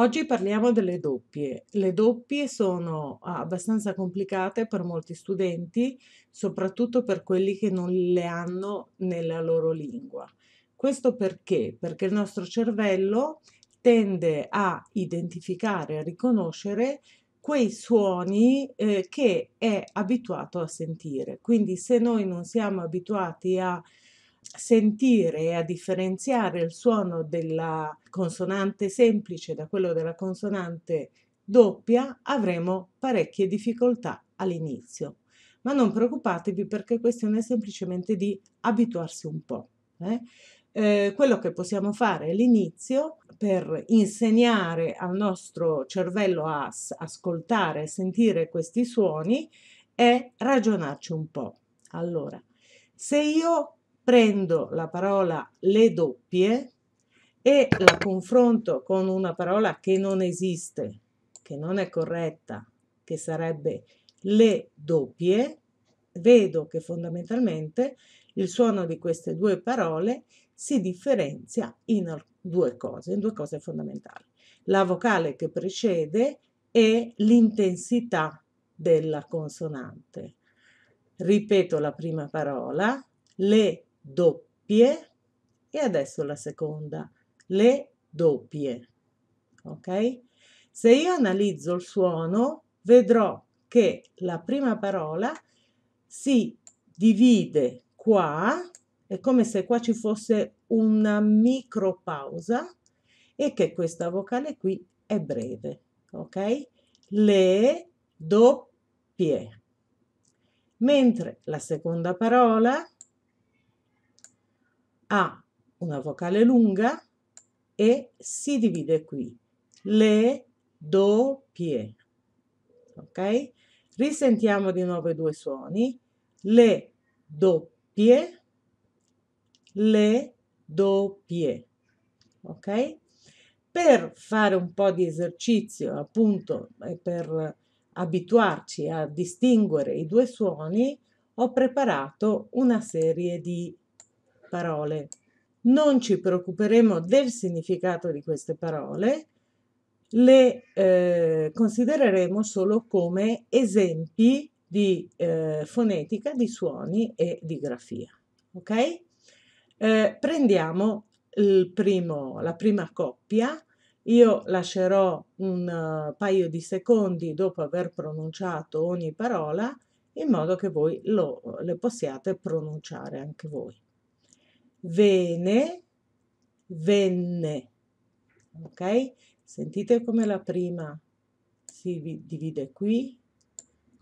Oggi parliamo delle doppie. Le doppie sono ah, abbastanza complicate per molti studenti, soprattutto per quelli che non le hanno nella loro lingua. Questo perché? Perché il nostro cervello tende a identificare, a riconoscere quei suoni eh, che è abituato a sentire. Quindi se noi non siamo abituati a sentire e a differenziare il suono della consonante semplice da quello della consonante doppia avremo parecchie difficoltà all'inizio. Ma non preoccupatevi perché è questione semplicemente di abituarsi un po'. Eh? Eh, quello che possiamo fare all'inizio per insegnare al nostro cervello a ascoltare e sentire questi suoni è ragionarci un po'. Allora, se io prendo la parola le doppie e la confronto con una parola che non esiste, che non è corretta, che sarebbe le doppie, vedo che fondamentalmente il suono di queste due parole si differenzia in due cose, in due cose fondamentali. La vocale che precede e l'intensità della consonante. Ripeto la prima parola, le doppie e adesso la seconda, le doppie. Ok? Se io analizzo il suono, vedrò che la prima parola si divide qua, è come se qua ci fosse una micro pausa e che questa vocale qui è breve, ok? Le doppie. Mentre la seconda parola ha una vocale lunga e si divide qui. Le, do, pie. Ok? Risentiamo di nuovo i due suoni. Le, doppie, le, doppie. Ok? Per fare un po' di esercizio, appunto, per abituarci a distinguere i due suoni, ho preparato una serie di parole. Non ci preoccuperemo del significato di queste parole, le eh, considereremo solo come esempi di eh, fonetica, di suoni e di grafia. Ok? Eh, prendiamo primo, la prima coppia. Io lascerò un uh, paio di secondi dopo aver pronunciato ogni parola in modo che voi lo, le possiate pronunciare anche voi vene, venne. Ok? Sentite come la prima si divide qui,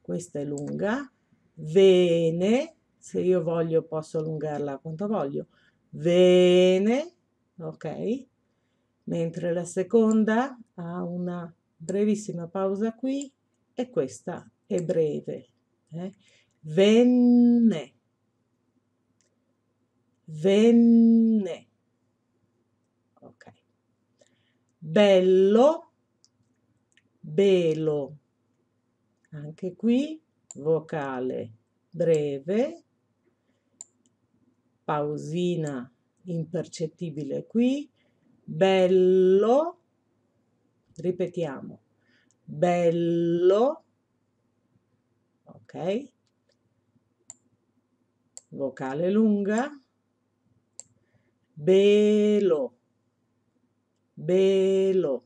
questa è lunga, vene, se io voglio posso allungarla quanto voglio, vene, ok? Mentre la seconda ha una brevissima pausa qui e questa è breve. Eh? Venne, venne. Ok. Bello, belo. Anche qui vocale breve, pausina impercettibile qui, bello, ripetiamo, bello, ok, vocale lunga, Belo. Belo.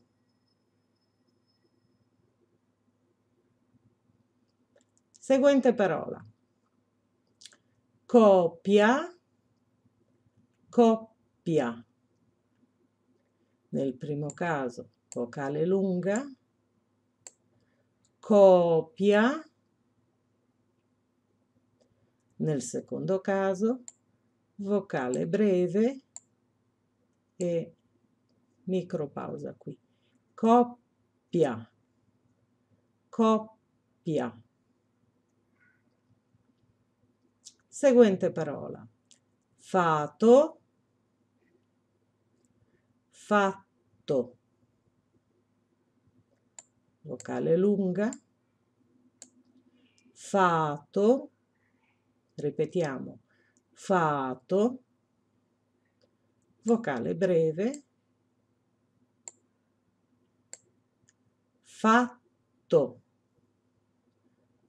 Seguente parola. Copia. Coppia. Nel primo caso vocale lunga. Copia. Nel secondo caso vocale breve qualche micropausa qui. Coppia, coppia. Seguente parola. Fato, fatto. Vocale lunga. Fato, ripetiamo, fato vocale breve, fatto,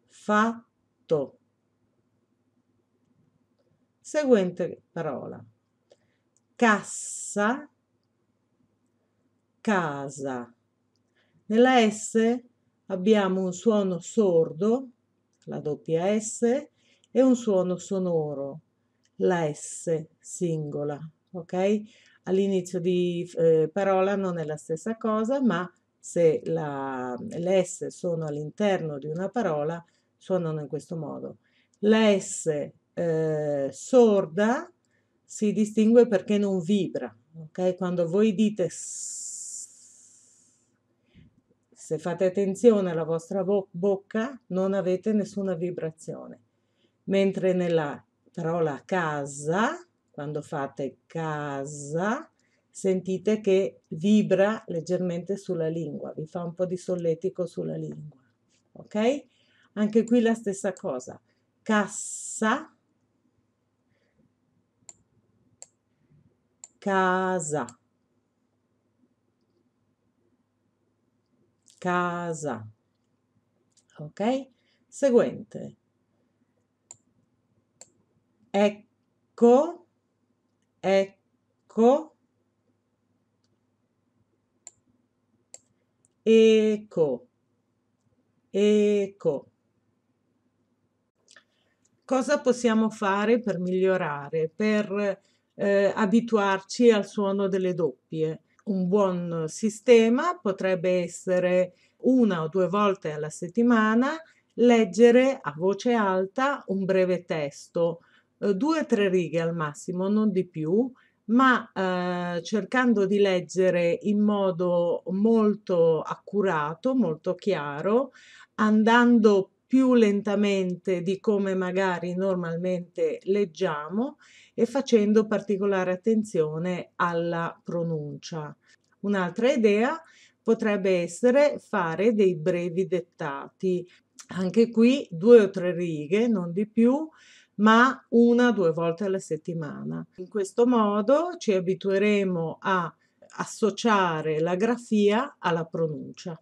fatto. Seguente parola, cassa, casa. Nella S abbiamo un suono sordo, la doppia S, e un suono sonoro, la S singola ok? All'inizio di eh, parola non è la stessa cosa, ma se la, le S sono all'interno di una parola suonano in questo modo. La S eh, sorda si distingue perché non vibra, ok? Quando voi dite S, se fate attenzione alla vostra bo bocca non avete nessuna vibrazione, mentre nella parola casa quando fate casa sentite che vibra leggermente sulla lingua, vi fa un po' di solletico sulla lingua, ok? Anche qui la stessa cosa, cassa, casa, casa, ok? Seguente, ecco, ecco ecco eco cosa possiamo fare per migliorare per eh, abituarci al suono delle doppie un buon sistema potrebbe essere una o due volte alla settimana leggere a voce alta un breve testo, eh, due o tre righe al massimo, non di più, ma eh, cercando di leggere in modo molto accurato, molto chiaro, andando più lentamente di come magari normalmente leggiamo e facendo particolare attenzione alla pronuncia. Un'altra idea potrebbe essere fare dei brevi dettati, anche qui due o tre righe, non di più, ma una o due volte alla settimana. In questo modo ci abitueremo a associare la grafia alla pronuncia.